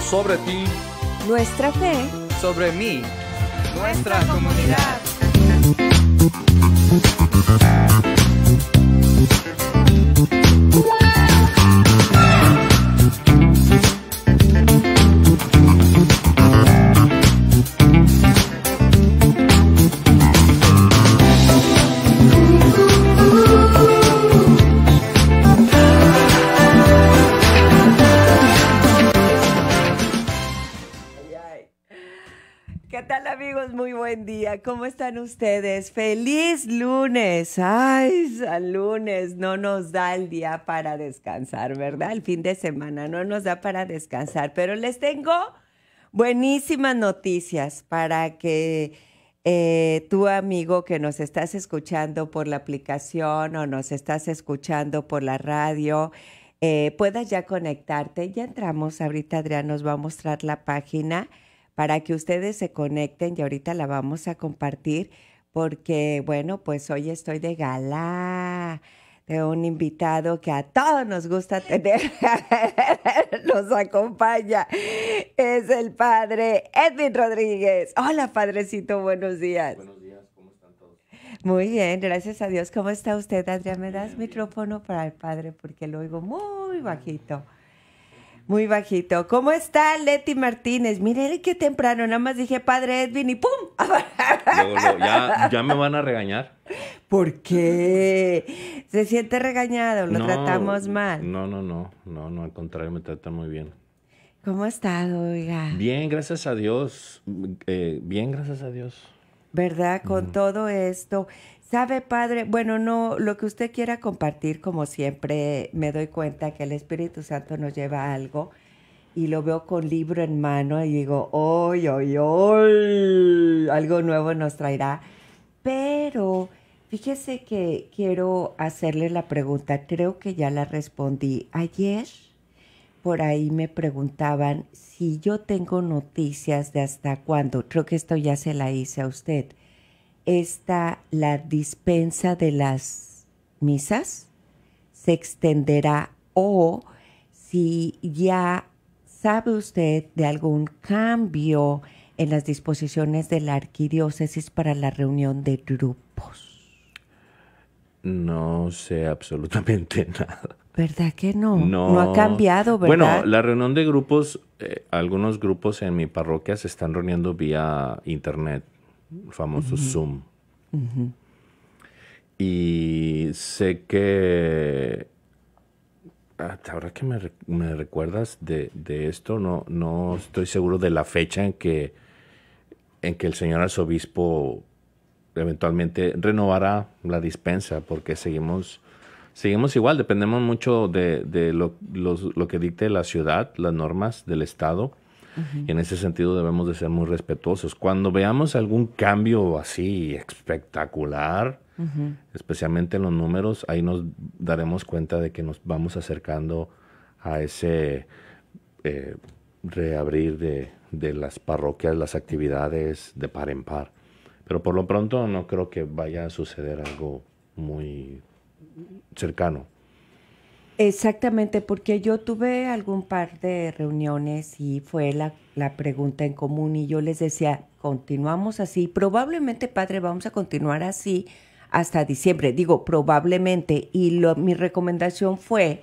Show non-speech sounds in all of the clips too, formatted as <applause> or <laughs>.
sobre ti, nuestra fe, sobre mí, nuestra comunidad. ¿cómo están ustedes? Feliz lunes. Ay, el lunes no nos da el día para descansar, ¿verdad? El fin de semana no nos da para descansar, pero les tengo buenísimas noticias para que eh, tu amigo que nos estás escuchando por la aplicación o nos estás escuchando por la radio, eh, puedas ya conectarte. Ya entramos, ahorita Adrián nos va a mostrar la página para que ustedes se conecten y ahorita la vamos a compartir porque, bueno, pues hoy estoy de gala de un invitado que a todos nos gusta tener, <laughs> nos acompaña, es el padre Edwin Rodríguez. Hola, padrecito, buenos días. Buenos días, ¿cómo están todos? Muy bien, gracias a Dios. ¿Cómo está usted, Adrián? ¿Me das micrófono para el padre? Porque lo oigo muy bajito. Muy bajito. ¿Cómo está Leti Martínez? Mire qué temprano, nada más dije padre Edwin y ¡pum! <laughs> ya, me van a regañar. ¿Por qué? ¿Se siente regañado? ¿Lo tratamos mal? No, no, no, no, no, al contrario, me tratan muy bien. ¿Cómo ha estado, oiga? Bien, gracias a Dios. Eh, bien, gracias a Dios. ¿Verdad? Con mm. todo esto. Sabe, Padre, bueno, no, lo que usted quiera compartir, como siempre, me doy cuenta que el Espíritu Santo nos lleva algo y lo veo con libro en mano y digo, hoy, hoy, hoy, algo nuevo nos traerá. Pero fíjese que quiero hacerle la pregunta, creo que ya la respondí ayer. Por ahí me preguntaban si yo tengo noticias de hasta cuándo. Creo que esto ya se la hice a usted esta, la dispensa de las misas, se extenderá o si ya sabe usted de algún cambio en las disposiciones de la arquidiócesis para la reunión de grupos. No sé absolutamente <laughs> nada. ¿Verdad que no? No, ha cambiado, ¿verdad? Bueno, la reunión de grupos, eh, algunos grupos en mi parroquia se están reuniendo vía internet famoso Zoom. Y sé que ahora que me, recuerdas de, de, esto, no, no estoy seguro de la fecha en que, en que el señor arzobispo eventualmente renovará la dispensa, porque seguimos, seguimos igual, dependemos mucho de, lo, lo que dicte la ciudad, las normas del Estado. Y en ese sentido debemos de ser muy respetuosos. Cuando veamos algún cambio así espectacular, especialmente en los números, ahí nos daremos cuenta de que nos vamos acercando a ese eh, reabrir de las parroquias, las actividades de par en par. Pero por lo pronto no creo que vaya a suceder algo muy cercano. Exactamente, porque yo tuve algún par de reuniones y fue la, la, pregunta en común y yo les decía, continuamos así, probablemente padre, vamos a continuar así hasta diciembre, digo probablemente, y mi recomendación fue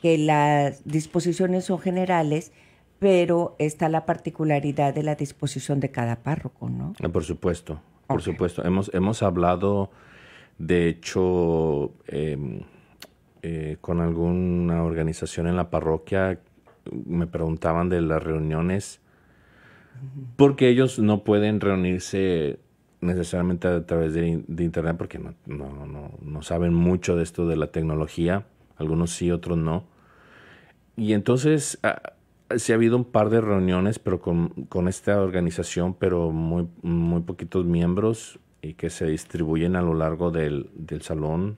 que las disposiciones son generales, pero está la particularidad de la disposición de cada párroco, ¿no? Ah, por supuesto, por supuesto, hemos, hemos hablado, de hecho, em, eh, con alguna organización en la parroquia, me preguntaban de las reuniones, porque ellos no pueden reunirse necesariamente a través de, internet porque no, no, no, saben mucho de esto de la tecnología, algunos sí, otros no. Y entonces ah, si ha habido un par de reuniones pero con, esta organización, pero muy, muy poquitos miembros y que se distribuyen a lo largo del, del salón.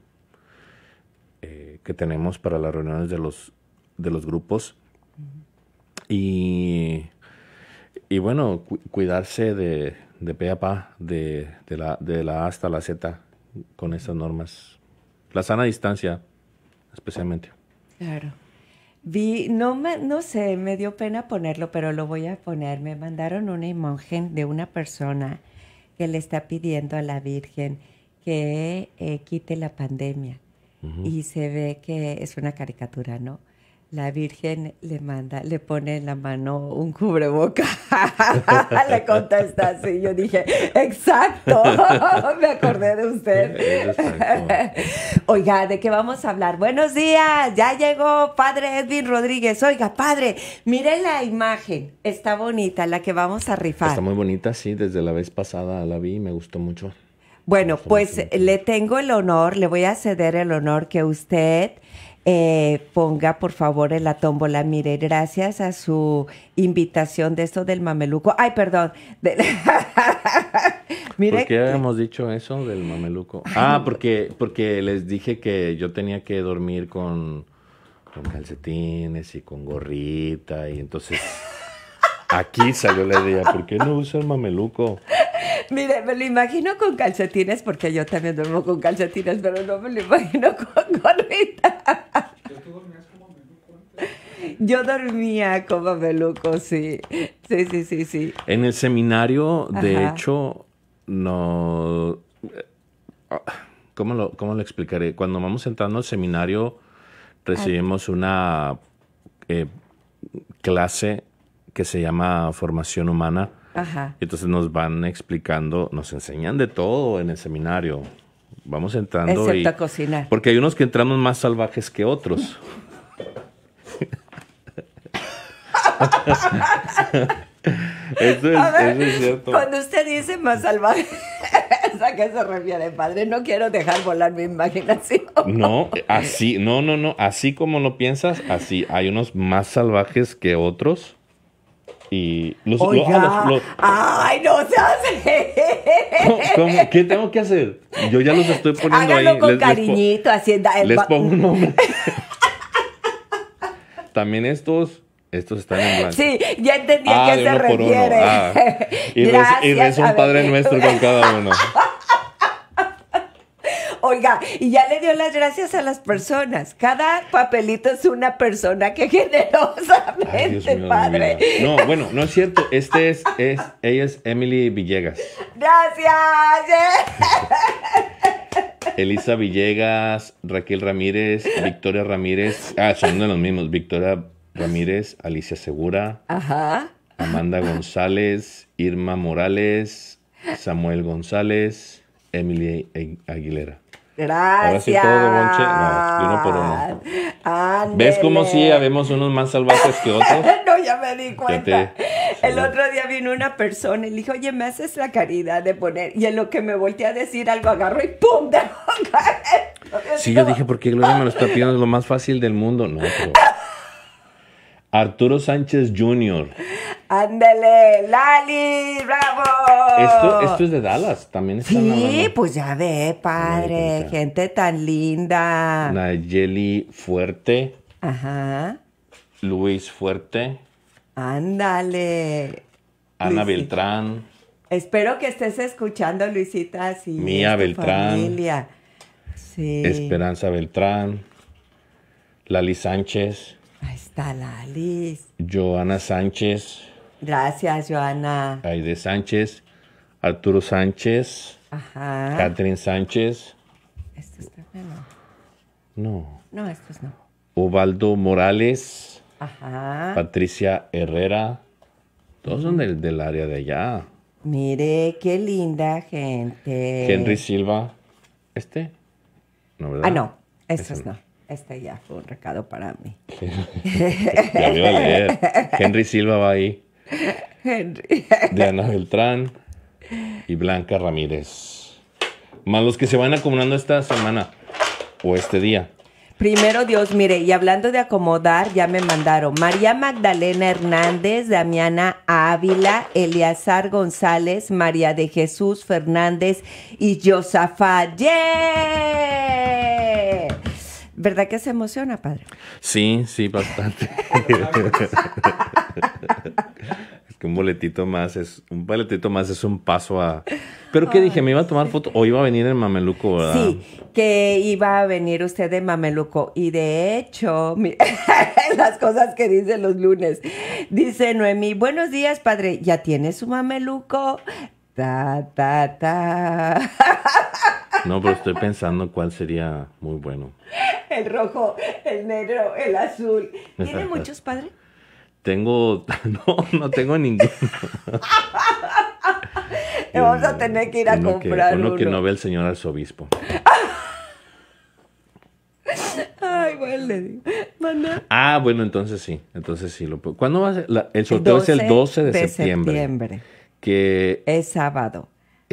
Eh, que tenemos para las reuniones de los, de los grupos. Y, y bueno, cuidarse de, de pe a pa, de, la, de la A hasta la Z, con esas normas. La sana distancia, especialmente. Claro. Vi, no, me, no sé, me dio pena ponerlo, pero lo voy a poner. Me mandaron una imagen de una persona que le está pidiendo a la Virgen que eh, quite la pandemia y se ve que es una caricatura, ¿no? La Virgen le manda, le pone en la mano un cubreboca. <laughs> le contesta así. Yo dije, exacto, <laughs> me acordé de usted. <laughs> Oiga, ¿de qué vamos a hablar? Buenos días, ya llegó padre Edwin Rodríguez. Oiga, padre, mire la imagen. Está bonita, la que vamos a rifar. Está muy bonita, sí, desde la vez pasada la vi y me gustó mucho. Bueno, pues le tengo el honor, le voy a ceder el honor que usted eh, ponga por favor en la tómbola. Mire, gracias a su invitación de esto del mameluco. Ay, perdón. <laughs> ¿Por qué habíamos dicho eso del mameluco? Ah, porque, porque les dije que yo tenía que dormir con, con calcetines y con gorrita y entonces... <laughs> Aquí salió la idea, ¿por qué no usa el mameluco? Mire, me lo imagino con calcetines, porque yo también duermo con calcetines, pero no me lo imagino <laughs> con gorrita. Yo dormía como meluco, sí. Sí, sí, sí, sí. En el seminario, de hecho, no... Ah, ¿Cómo lo, ¿Cómo explicaré? Cuando vamos entrando al seminario, recibimos una eh, clase que se llama Formación Humana entonces nos van explicando, nos enseñan de todo en el seminario. Vamos entrando. Excepto y, a cocinar. Porque hay unos que entramos más salvajes que otros. <laughs> eso, es, cierto. Cuando usted dice más salvajes <laughs> ¿A qué se refiere, padre? No quiero dejar volar mi imaginación. No, así, no, no, no. Así como lo piensas, así. Hay unos más salvajes que otros. Y ah, los, los, ay, no se hace. <laughs> ¿Cómo, qué tengo que hacer? Yo ya los estoy poniendo ahí. con cariñito, les, les eh, pongo un <laughs> nombre. También estos, estos están en blanco. Sí, ya entendí a ah, qué se refiere. Ah. Y, es <laughs> un Padre Nuestro con cada uno. Oiga, y ya le dio las gracias a las personas. Cada papelito es una persona que generosamente, padre. No, bueno, no es cierto. Este es, es ella es Emily Villegas. Gracias. <laughs> Elisa Villegas, Raquel Ramírez, Victoria Ramírez. Ah, son de los mismos. Victoria Ramírez, Alicia Segura. Ajá. Amanda González, Irma Morales, Samuel González, Emily Aguilera. Gracias. Ahora sí todo, No, ¿Ves cómo sí habemos unos más salvajes que otros? <laughs> no, ya me di cuenta. El otro día vino una persona y le dijo, oye, me haces la caridad de poner. Y en lo que me volteé a decir algo, agarro y ¡pum! Dejo <laughs> Sí, yo dije, porque Gloria me lo está pidiendo, es lo más fácil del mundo. No, Arturo Sánchez Jr. Ándale, Lali, bravo. Esto, es de Dallas, también está. Sí, pues ya ve, padre, gente tan linda. Nayeli Fuerte. Ajá. Luis Fuerte. Ándale. Ana Beltrán. Espero que estés escuchando, Luisita. Mía Beltrán. Sí. Esperanza Beltrán. Lali Sánchez. Ahí está la Joana Sánchez. Gracias, Joana. Aide Sánchez. Arturo Sánchez. Ajá. Catherine Sánchez. Esto está bueno. No. No, estos no. Ovaldo Morales. Ajá. Patricia Herrera. Todos son del, área de allá. Mire, qué linda gente. Henry Silva. ¿Este? No, ¿verdad? Ah, no. Estos no. Este ya fue un recado para mí. ya iba a leer. Henry Silva va ahí. Henry. Diana Beltrán y Blanca Ramírez. Más los que se van acumulando esta semana o este día. Primero Dios, mire, y hablando de acomodar, ya me mandaron María Magdalena Hernández, Damiana Ávila, Eleazar González, María de Jesús Fernández y Josafat. ¿Verdad que se emociona, padre? Sí, sí, bastante. es que un boletito más es un boletito más es un paso a Pero qué dije, me iba a tomar foto o iba a venir el Mameluco, ¿verdad? Sí, que iba a venir usted de Mameluco y de hecho, <laughs> las cosas que dice los lunes. Dice Noemí, "Buenos días, padre. ¿Ya tiene su Mameluco?" <laughs> No, pero estoy pensando cuál sería muy bueno. El rojo, el negro, el azul. ¿Tiene muchos, padre? Tengo. <laughs> No, no tengo ninguno. <laughs> vamos a eh, tener que ir a comprar. Que, uno, que no ve el señor arzobispo. Ay, bueno, le Ah, bueno, entonces sí. Entonces sí. Lo, ¿Cuándo va el sorteo es el 12 de, septiembre que... Es sábado,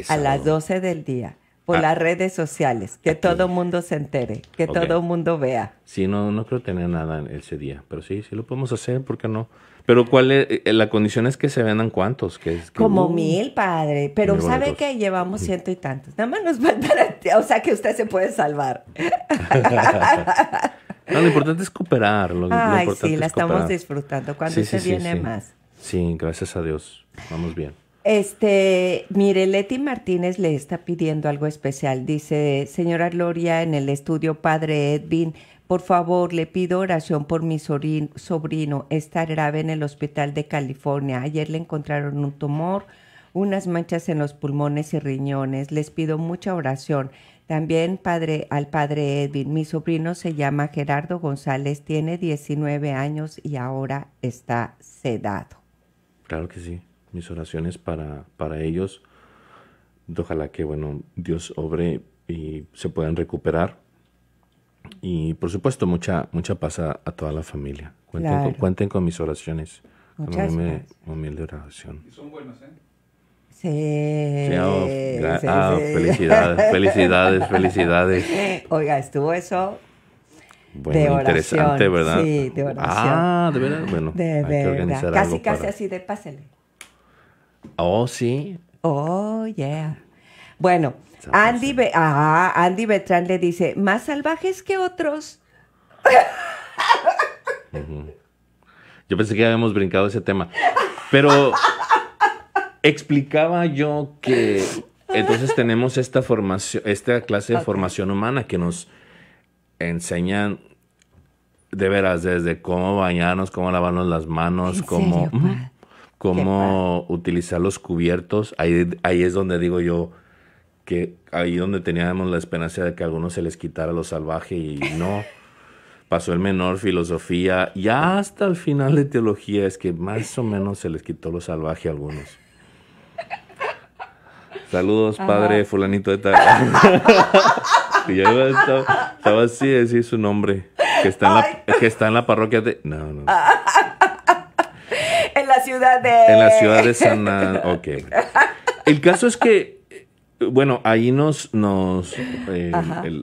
a las 12 del día por ah. las redes sociales, que todo todo mundo se entere, que todo todo mundo vea. Sí, no, no creo tener nada en ese día, pero sí, sí lo podemos hacer, ¿por qué no? Pero cuál es, eh, la condición es que se vendan cuántos, que es como uh, mil, padre, pero sabe que llevamos ciento y tantos. Nada más nos <laughs> falta, o sea, que usted se puede salvar. <laughs> lo importante es cooperar. Lo, Ay, sí, la estamos disfrutando. Cuando se viene más. Sí, gracias a Dios. Vamos bien. Este, mire, Leti Martínez le está pidiendo algo especial. Dice, señora Gloria, en el estudio Padre Edwin, por favor, le pido oración por mi sobrino. Está grave en el hospital de California. Ayer le encontraron un tumor, unas manchas en los pulmones y riñones. Les pido mucha oración. También padre, al padre Edwin. Mi sobrino se llama Gerardo González, tiene 19 años y ahora está sedado. Claro que sí mis oraciones para, para ellos. Ojalá que, bueno, Dios obre y se puedan recuperar. Y por supuesto, mucha, mucha paz a, toda la familia. Cuenten, con, cuenten con mis oraciones. con humilde oración. son buenas, ¿eh? Sí. Oh, ah, felicidades, felicidades, <laughs> felicidades. Oiga, estuvo eso. Bueno, de oración, interesante, ¿verdad? Sí, de Ah, de verdad. Bueno, de verdad. casi, casi así de pásele. Oh, sí. Oh, yeah. Bueno, Andy, Andy Betrán le dice, más salvajes que otros. Yo pensé que habíamos brincado ese tema. Pero explicaba yo que entonces tenemos esta formación, esta clase de formación humana que nos enseñan de veras desde cómo bañarnos, cómo lavarnos las manos, cómo cómo utilizar los cubiertos. Ahí, ahí es donde digo yo que ahí donde teníamos la esperanza de que a algunos se les quitara lo salvaje y <laughs> no. Pasó el menor filosofía, ya hasta el final de teología es que más o menos se les quitó lo salvaje a algunos. Saludos, padre fulanito de <laughs> estaba, estaba, así decir su nombre, que está, en la, que está en la parroquia de... No, no. <laughs> ciudad de... En la ciudad de San... ok. El caso es que, bueno, ahí nos... nos eh,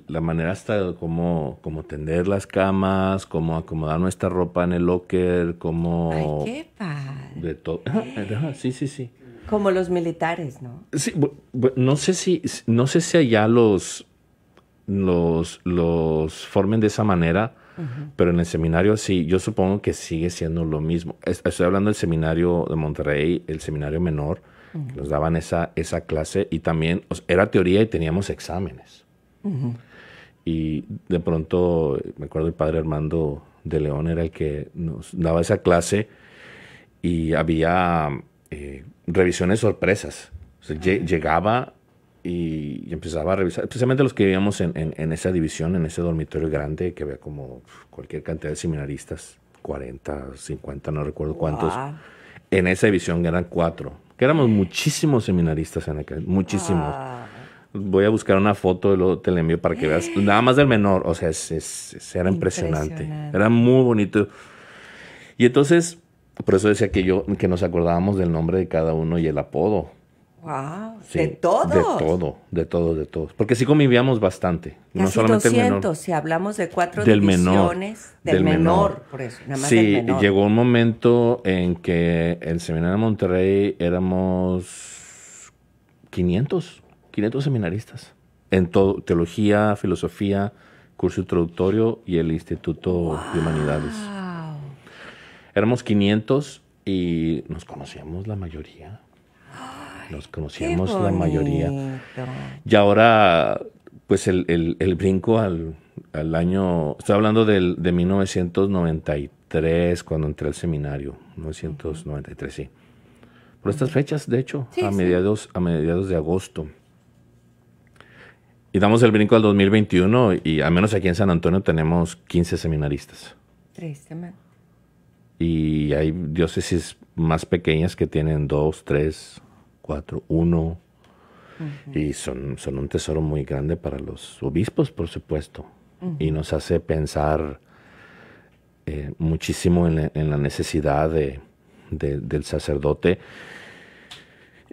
la manera hasta como como tender las camas, como acomodar nuestra ropa en el locker, como qué De todo. Sí, sí, sí. Como los militares, ¿no? Sí, no sé si, no sé si allá los, los, los formen de esa manera, pero en el seminario sí, yo supongo que sigue siendo lo mismo. Estoy hablando del seminario de Monterrey, el seminario menor, nos daban esa, esa clase y también era teoría y teníamos exámenes. Y de pronto, me acuerdo el padre Armando de León era el que nos daba esa clase y había eh, revisiones sorpresas. Ah. llegaba y, empezaba a revisar, especialmente los que vivíamos en, esa división, en ese dormitorio grande que había como cualquier cantidad de seminaristas, 40, 50, no recuerdo cuántos. En esa división eran cuatro, que éramos muchísimos seminaristas en aquel, muchísimos. Ah. Voy a buscar una foto, luego te la envío para que veas, <gasps> nada más del menor, o sea, era impresionante. era muy bonito. Y entonces, por eso decía que yo, que nos acordábamos del nombre de cada uno y el apodo de todos. De todo, de todo de todos. Porque sí convivíamos bastante. Casi no solamente Si hablamos de cuatro del divisiones, menor, del, menor, por eso, Sí, llegó un momento en que en Seminario de Monterrey éramos 500, 500 seminaristas. En todo, teología, filosofía, curso introductorio y el Instituto de Humanidades. Éramos 500 y nos conocíamos la mayoría nos conocíamos la mayoría. Y ahora, pues el, brinco al, año, estoy hablando de 1993, cuando entré al seminario, 1993, sí. Por estas fechas, de hecho, a, mediados, a mediados de agosto. Y damos el brinco al 2021 y al menos aquí en San Antonio tenemos 15 seminaristas. Tristemente. Y hay diócesis más pequeñas que tienen dos, tres, cuatro, uno. Y son, son un tesoro muy grande para los obispos, por supuesto. Y nos hace pensar eh, muchísimo en la, en la necesidad de, del sacerdote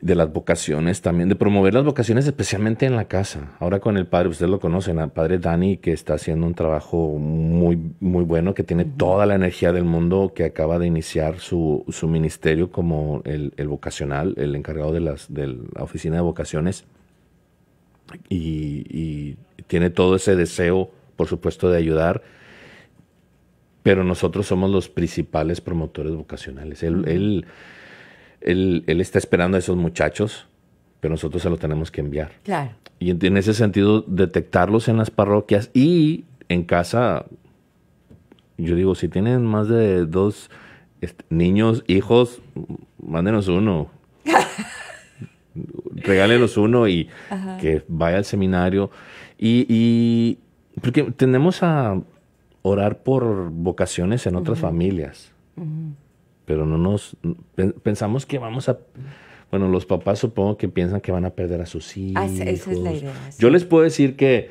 de las vocaciones, también de promover las vocaciones, especialmente en la casa. Ahora con el padre, ustedes lo conocen, el padre Dani, que está haciendo un trabajo muy, muy bueno, que tiene toda la energía del mundo, que acaba de iniciar su, ministerio como el, vocacional, el encargado de, las, de la oficina de vocaciones. Y, tiene todo ese deseo, por supuesto, de ayudar pero nosotros somos los principales promotores vocacionales. él, él, está esperando a esos muchachos, pero nosotros se los tenemos que enviar. Claro. Y en, ese sentido, detectarlos en las parroquias y en casa, yo digo, si tienen más de dos este, niños, hijos, mándenos uno. <laughs> regálenos uno y que vaya al seminario. Y, porque tenemos a orar por vocaciones en otras familias pero no nos pensamos que vamos a bueno, los papás supongo que piensan que van a perder a sus hijos. Ah, es la idea. Yo les puedo decir que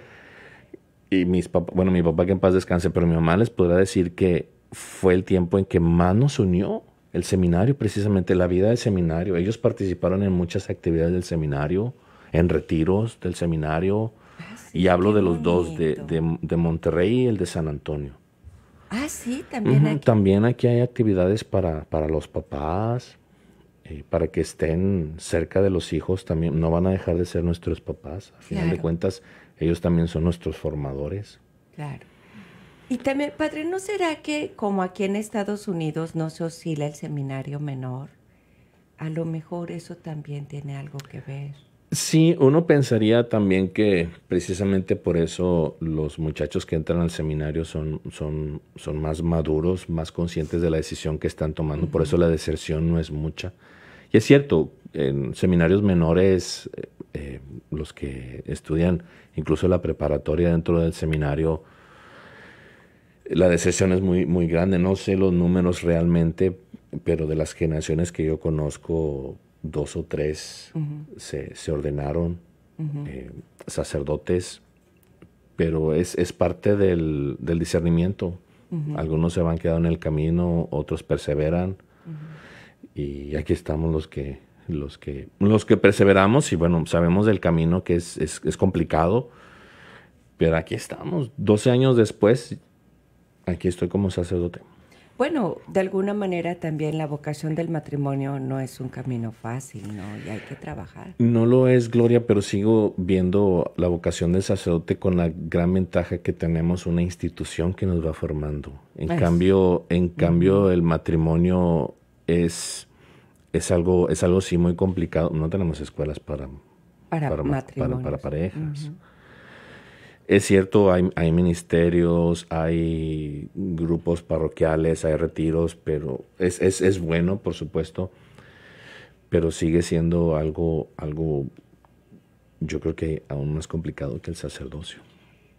y mis papás, bueno, mi papá que en paz descanse, pero mi mamá les podrá decir que fue el tiempo en que más nos unió el seminario, precisamente la vida del seminario. Ellos participaron en muchas actividades del seminario, en retiros del seminario. Ah, y hablo de los dos, de, de, de Monterrey y el de San Antonio. Ah, sí, también. aquí? También aquí hay actividades para, para los papás, eh, para que estén cerca de los hijos también. No van a dejar de ser nuestros papás. A final de cuentas, ellos también son nuestros formadores. Claro. Y también, padre, ¿no será que como aquí en Estados Unidos no se oscila el seminario menor? A lo mejor eso también tiene algo que ver. Sí, uno pensaría también que precisamente por eso los muchachos que entran al seminario son, son, son más maduros, más conscientes de la decisión que están tomando, por eso la deserción no es mucha. Y es cierto, en seminarios menores, eh, los que estudian incluso la preparatoria dentro del seminario, la deserción es muy, muy grande. No sé los números realmente, pero de las generaciones que yo conozco, dos o tres se, ordenaron eh, sacerdotes, pero es, parte del, discernimiento. Algunos se van quedando en el camino, otros perseveran. Y aquí estamos los que, los que, los que perseveramos y bueno, sabemos del camino que es, es, es complicado, pero aquí estamos. 12 años después, aquí estoy como sacerdote. Bueno, de alguna manera también la vocación del matrimonio no es un camino fácil, ¿no? Y hay que trabajar. No lo es, Gloria, pero sigo viendo la vocación del sacerdote con la gran ventaja que tenemos una institución que nos va formando. En cambio, en cambio el matrimonio es es algo es algo sí muy complicado. No tenemos escuelas para para parejas. Es cierto, hay, ministerios, hay grupos parroquiales, hay retiros, pero es, es, es bueno, por supuesto, pero sigue siendo algo, algo, yo creo que aún más complicado que el sacerdocio.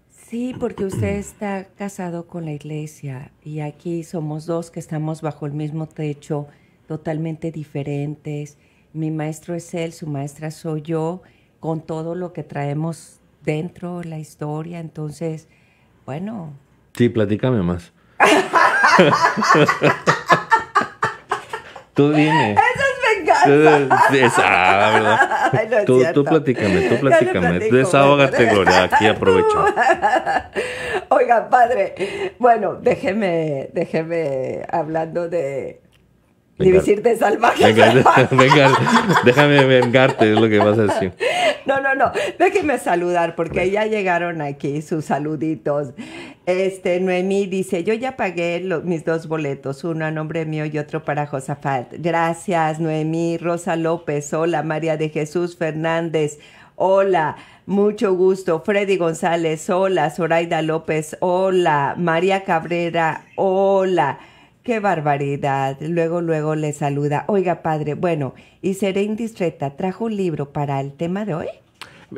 Sí, porque usted está casado con la iglesia y aquí somos dos que estamos bajo el mismo techo, totalmente diferentes. Mi maestro es él, su maestra soy yo, con todo lo que traemos dentro la historia, entonces, bueno. Sí, platícame más. <laughs> tú dime. Eso <laughs> es venganza. ¿verdad? es tú, tú, platícame, tú platícame. No Desahógate, Gloria, aquí <laughs> aprovecho. Oiga, padre, bueno, déjeme, déjeme hablando de Divisirte <laughs> salvaje. Venga, déjame vengarte, es lo que vas a decir. No, no, no. Déjeme saludar porque ya llegaron aquí sus saluditos. Este, Noemí dice, yo ya pagué mis dos boletos, uno a nombre mío y otro para Josafat. Gracias, Noemí. Rosa López, hola. María de Jesús Fernández, hola. Mucho gusto. Freddy González, hola. Zoraida López, hola. María Cabrera, hola. Qué barbaridad. Luego, luego le saluda. Oiga, padre, bueno, y seré indiscreta. ¿Trajo un libro para el tema de hoy?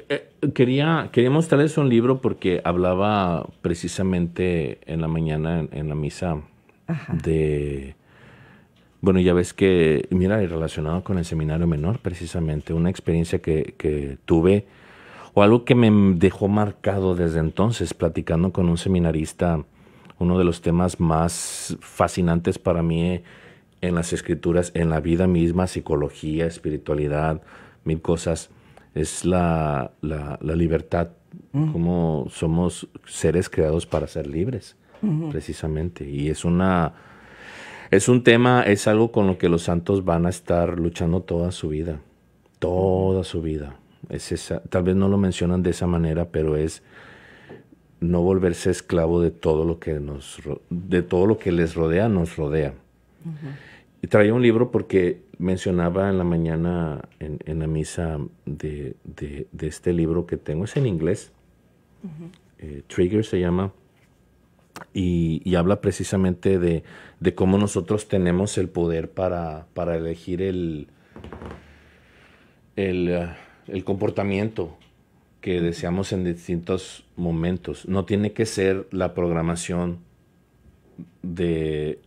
Eh, quería, quería mostrarles un libro porque hablaba precisamente en la mañana, en, la misa, de... Bueno, ya ves que, mira, relacionado con el seminario menor, precisamente, una experiencia que, que tuve o algo que me dejó marcado desde entonces, platicando con un seminarista uno de los temas más fascinantes para mí en las escrituras, en la vida misma, psicología, espiritualidad, mil cosas, es la, la, libertad, mm. cómo como somos seres creados para ser libres, precisamente. Y es una... Es un tema, es algo con lo que los santos van a estar luchando toda su vida, toda su vida. Es esa, tal vez no lo mencionan de esa manera, pero es no volverse esclavo de todo lo que nos de todo lo que les rodea nos rodea y traía un libro porque mencionaba en la mañana en, la misa de, este libro que tengo es en inglés eh, Trigger se llama y, habla precisamente de, cómo nosotros tenemos el poder para, elegir el, el eh, comportamiento que deseamos en distintos momentos. No tiene que ser la programación de,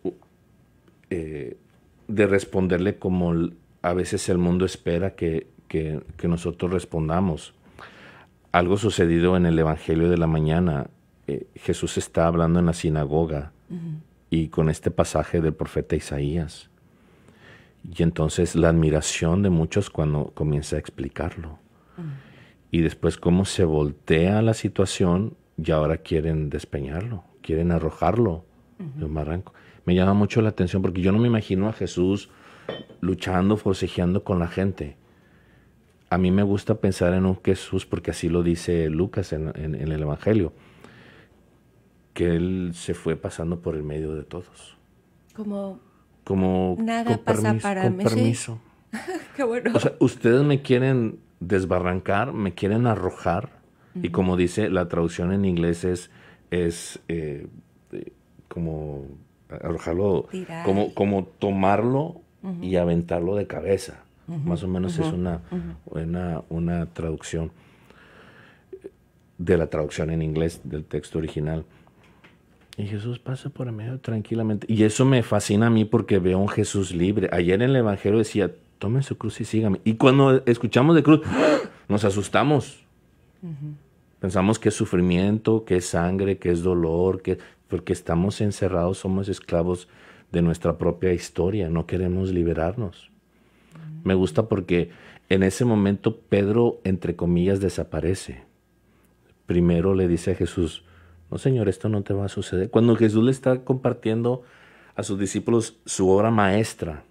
eh, de responderle como a veces el mundo espera que, nosotros respondamos. Algo sucedido en el Evangelio de la mañana. Eh, Jesús está hablando en la sinagoga y con este pasaje del profeta Isaías. Y entonces la admiración de muchos cuando comienza a explicarlo y después cómo se voltea la situación y ahora quieren despeñarlo, quieren arrojarlo de un barranco. Me llama mucho la atención porque yo no me imagino a Jesús luchando, forcejeando con la gente. A mí me gusta pensar en un Jesús, porque así lo dice Lucas en, el Evangelio, que él se fue pasando por el medio de todos. Como, Como nada pasa para con Permiso. <laughs> Qué bueno. O sea, ustedes me quieren desbarrancar, me quieren arrojar. Y como dice, la traducción en inglés es, eh, como arrojarlo, como, como tomarlo y aventarlo de cabeza. Más o menos es una, una, una, traducción de la traducción en inglés del texto original. Y Jesús pasa por medio tranquilamente. Y eso me fascina a mí porque veo un Jesús libre. Ayer en el Evangelio decía, tomen su cruz y síganme. Y cuando escuchamos de cruz, <gasps> nos asustamos. Pensamos que es sufrimiento, que es sangre, que es dolor, que porque estamos encerrados, somos esclavos de nuestra propia historia, no queremos liberarnos. Me gusta porque en ese momento Pedro, entre comillas, desaparece. Primero le dice a Jesús, no Señor, esto no te va a suceder. Cuando Jesús le está compartiendo a sus discípulos su obra maestra,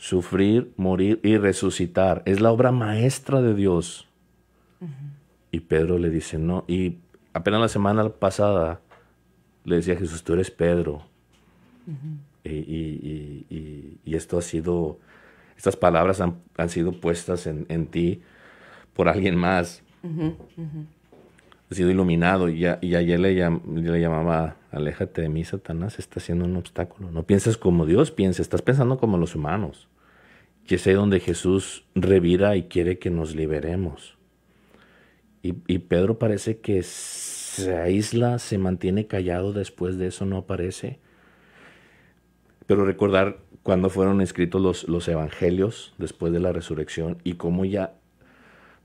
sufrir, morir y resucitar. Es la obra maestra de Dios. Y Pedro le dice, no, y apenas la semana pasada le decía a Jesús, tú eres Pedro. y, esto ha sido, estas palabras han, sido puestas en, ti por alguien más. Ha sido iluminado y, ayer le, le llamaba, aléjate de mí, Satanás, está siendo un obstáculo. No piensas como Dios piensa, estás pensando como los humanos que es ahí donde Jesús revira y quiere que nos liberemos. Y, Pedro parece que se aísla, se mantiene callado, después de eso no aparece. Pero recordar cuando fueron escritos los, los evangelios después de la resurrección y cómo ya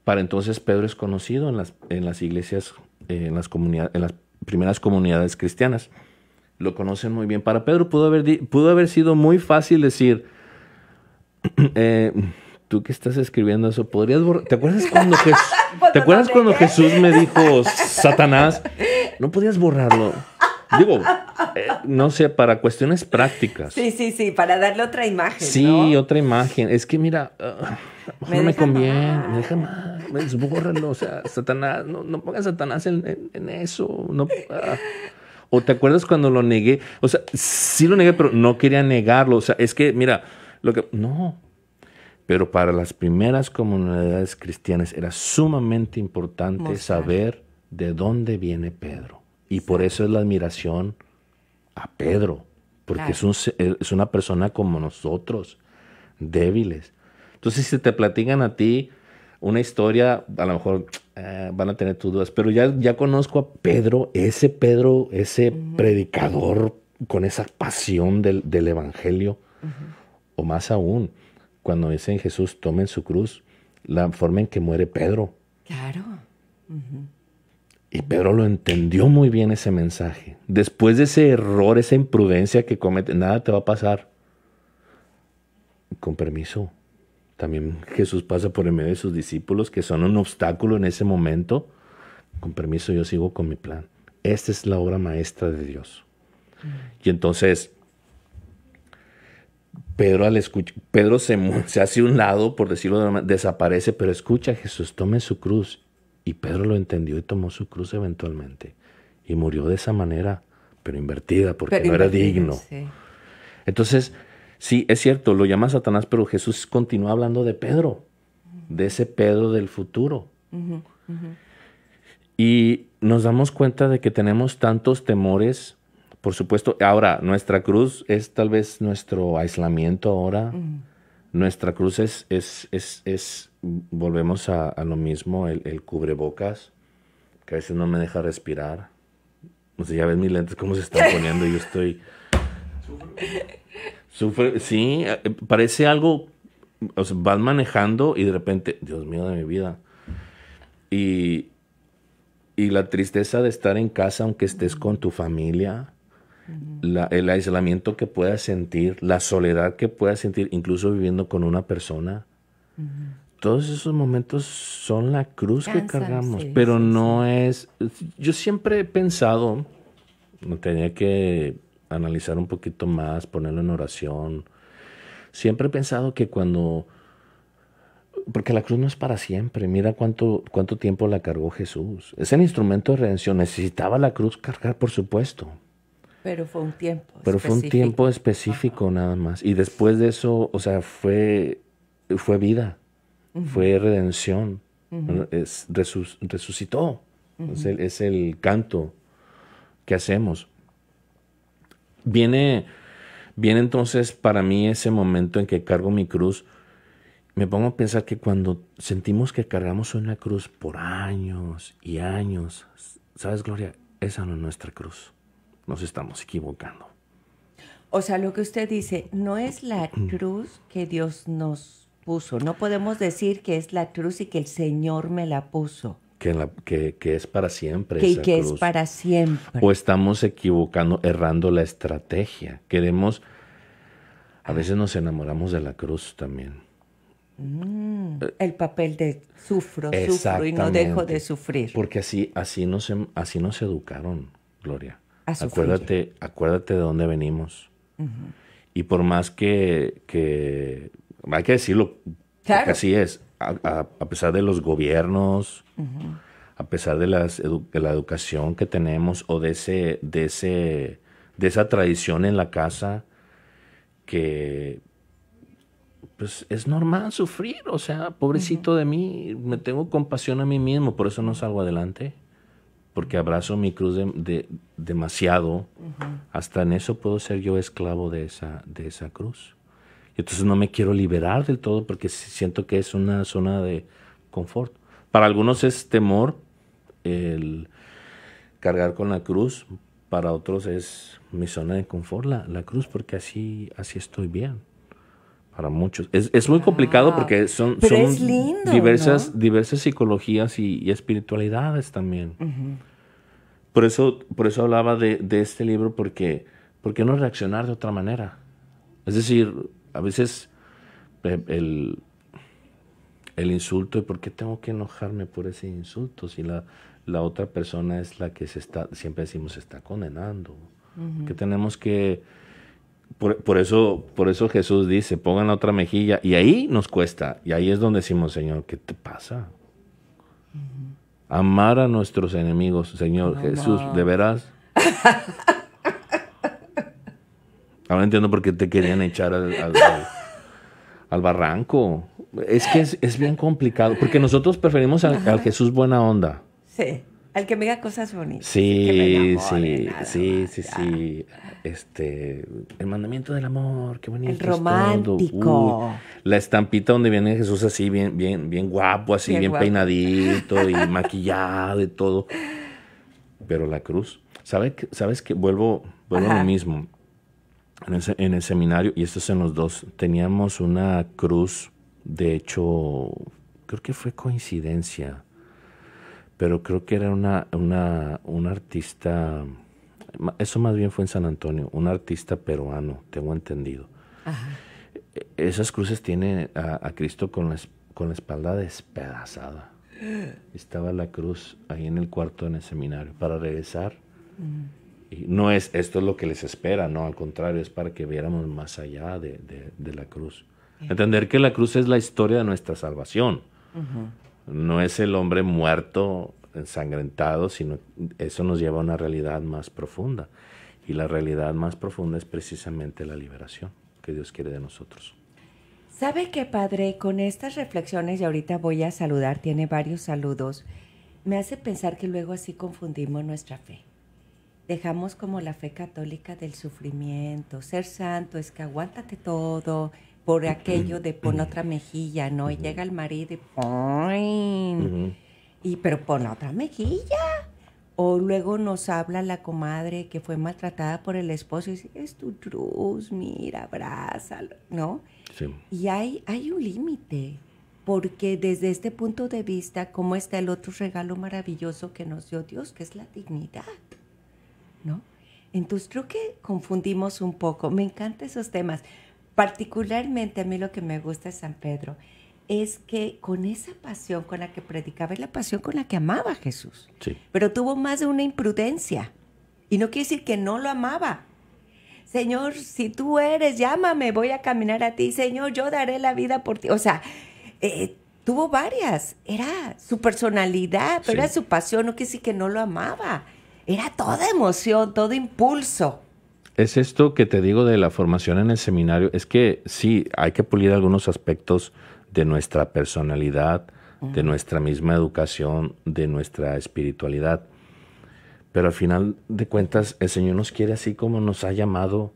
para entonces Pedro es conocido en las, en las iglesias, eh, en las, en las primeras comunidades cristianas. Lo conocen muy bien. Para Pedro pudo haber, pudo haber sido muy fácil decir, <clears throat> Eh, tú que estás escribiendo eso, ¿podrías borrar? ¿Te acuerdas <laughs> pues, cuando, Jesús me dijo, Satanás, no podías borrarlo? Digo, eh, no sé, para cuestiones prácticas. Sí, sí, sí, para darle otra imagen. Sí, otra imagen. Es que mira, no ah, me conviene, me deja mal, bórralo. O sea, Satanás, no, pongas Satanás en, eso. Ah". O te acuerdas cuando lo negué. O sea, sí lo negué, pero no quería negarlo. O sea, es que, mira, no, pero para las primeras comunidades cristianas era sumamente importante saber de dónde viene Pedro. Y por eso es la admiración a Pedro, porque eh, es, una persona como nosotros, débiles. Entonces, si te platican a ti una historia, a lo mejor eh, van a tener tus dudas, pero ya, conozco a Pedro, ese Pedro, ese predicador con esa pasión del, Evangelio o más aún, cuando dicen Jesús, tomen su cruz, la forma en que muere Pedro. Claro. Y Pedro lo entendió muy bien ese mensaje. Después de ese error, esa imprudencia que comete, nada te va a pasar. Con permiso. También Jesús pasa por en medio de sus discípulos que son un obstáculo en ese momento. Con permiso, yo sigo con mi plan. Esta es la obra maestra de Dios. Mm. Y entonces, Pedro, al Pedro se, se hace un lado, por decirlo de manera, desaparece, pero escucha, Jesús, tome su cruz. Y Pedro lo entendió y tomó su cruz eventualmente. Y murió de esa manera, pero invertida, porque no era digno. Entonces, sí, es cierto, lo llama Satanás, pero Jesús continúa hablando de Pedro, de ese Pedro del futuro. Y nos damos cuenta de que tenemos tantos temores por supuesto, ahora nuestra cruz es tal vez nuestro aislamiento ahora. Nuestra cruz es, es, volvemos a, lo mismo, el, cubrebocas, que a veces no me deja respirar. No sea, ya ves mis lentes cómo se están <laughs> poniendo, yo estoy... Sufre, sí, parece algo, o sea, vas manejando y de repente, Dios mío de mi vida. Y, y la tristeza de estar en casa, aunque estés con tu familia, el aislamiento que pueda sentir, la soledad que pueda sentir, incluso viviendo con una persona. Todos esos momentos son la cruz que cargamos, pero no es... Yo siempre he pensado, tenía que analizar un poquito más, ponerlo en oración. Siempre he pensado que cuando... Porque la cruz no es para siempre. Mira cuánto, cuánto tiempo la cargó Jesús. Es el instrumento de redención. Necesitaba la cruz cargar, por supuesto. Pero fue un tiempo. Pero específico. fue un tiempo específico nada más. Y después de eso, o sea, fue, fue vida, fue redención, es, resucitó. Es el, es, el, canto que hacemos. Viene, viene entonces para mí ese momento en que cargo mi cruz. Me pongo a pensar que cuando sentimos que cargamos una cruz por años y años, ¿sabes, Gloria? Esa no es nuestra cruz nos estamos equivocando. O sea, lo que usted dice, no es la <clears throat> cruz que Dios nos puso. No podemos decir que es la cruz y que el Señor me la puso. Que, que, es para siempre. Que, que es para siempre. O estamos equivocando, errando la estrategia. Queremos, a veces nos enamoramos de la cruz también. Mm, eh, el papel de sufro, sufro y no dejo de sufrir. Porque así, así, nos, em, así nos educaron, Gloria acuérdate, acuérdate de dónde venimos. Y por más que, que hay que decirlo, que así es, a, pesar de los gobiernos, a pesar de, la educación que tenemos o de, ese, de, ese, de esa tradición en la casa, que pues es normal sufrir, o sea, pobrecito de mí, me tengo compasión a mí mismo, por eso no salgo adelante porque abrazo mi cruz demasiado, hasta en eso puedo ser yo esclavo de esa, de esa cruz. Y entonces no me quiero liberar del todo porque siento que es una zona de confort. Para algunos es temor el cargar con la cruz, para otros es mi zona de confort, la, la cruz, porque así, así estoy bien para muchos. Es, muy complicado ah, porque son, son diversas, diversas psicologías y, espiritualidades también. por, eso, por eso hablaba de, este libro, porque, porque no reaccionar de otra manera? Es decir, a veces el, el insulto, por qué tengo que enojarme por ese insulto? Si la, la otra persona es la que se está, siempre decimos, se está condenando. Que tenemos que por, eso, por eso Jesús dice, pongan la otra mejilla. Y ahí nos cuesta. Y ahí es donde decimos, Señor, ¿qué te pasa? Amar a nuestros enemigos, Señor Jesús, de veras. <laughs> Ahora entiendo por qué te querían echar al, barranco. Es que es, bien complicado, porque nosotros preferimos al, Jesús buena onda. Sí. Al que me diga cosas bonitas. Sí, sí, sí, sí, sí, Este, el mandamiento del amor, qué bonito. El romántico. la estampita donde viene Jesús así, bien, bien, bien guapo, así, bien, peinadito y <laughs> maquillado y todo. Pero la cruz, ¿sabes que, vuelvo, vuelvo a lo mismo? en el seminario, y esto es en los dos, teníamos una cruz, de hecho, creo que fue coincidencia pero creo que era una, una, artista, eso más bien fue en San Antonio, un artista peruano, tengo entendido. E, esas cruces tienen a, Cristo con la, con la espalda despedazada. <gasps> Estaba la cruz ahí en el cuarto en el seminario para regresar. Mm. Y no es esto es lo que les espera, no, al contrario, es para que viéramos más allá de, de, la cruz. Entender que la cruz es la historia de nuestra salvación. Ajá. No es el hombre muerto, ensangrentado, sino eso nos lleva a una realidad más profunda. Y la realidad más profunda es precisamente la liberación que Dios quiere de nosotros. ¿Sabe qué, padre? Con estas reflexiones, y ahorita voy a saludar, tiene varios saludos, me hace pensar que luego así confundimos nuestra fe. Dejamos como la fe católica del sufrimiento, ser santo es que aguántate todo, por aquello de pon otra mejilla, ¿no? Y llega el marido y Y pero pon otra mejilla. O luego nos habla la comadre que fue maltratada por el esposo y dice, es tu cruz, mira, abrázalo, ¿no? Sí. Y hay, hay un límite, porque desde este punto de vista, ¿cómo está el otro regalo maravilloso que nos dio Dios, que es la dignidad? ¿No? Entonces creo que confundimos un poco. Me encantan esos temas. Particularmente a mí lo que me gusta de San Pedro es que con esa pasión con la que predicaba, es la pasión con la que amaba a Jesús. Sí. Pero tuvo más de una imprudencia. Y no quiere decir que no lo amaba. Señor, si tú eres, llámame, voy a caminar a ti. Señor, yo daré la vida por ti. O sea, eh, tuvo varias. Era su personalidad, pero era su pasión. No quiere decir que no lo amaba. Era toda emoción, todo impulso es esto que te digo de la formación en el seminario, es que sí, hay que pulir algunos aspectos de nuestra personalidad, de nuestra misma educación, de nuestra espiritualidad. Pero al final de cuentas, el Señor nos quiere así como nos ha llamado.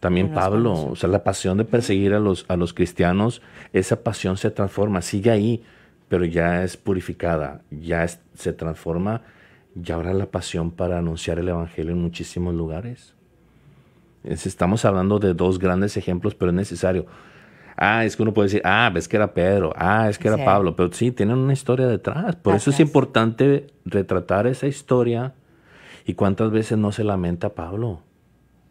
También Pablo, o sea, la pasión de perseguir a los, a los cristianos, esa pasión se transforma, sigue ahí, pero ya es purificada, ya se transforma y habrá la pasión para anunciar el Evangelio en muchísimos lugares. Estamos hablando de dos grandes ejemplos, pero es necesario. Ah, es que uno puede decir, ah, ves que era Pedro, ah, es que era Pablo, pero sí, tienen una historia detrás. Por eso es importante retratar esa historia y cuántas veces no se lamenta Pablo.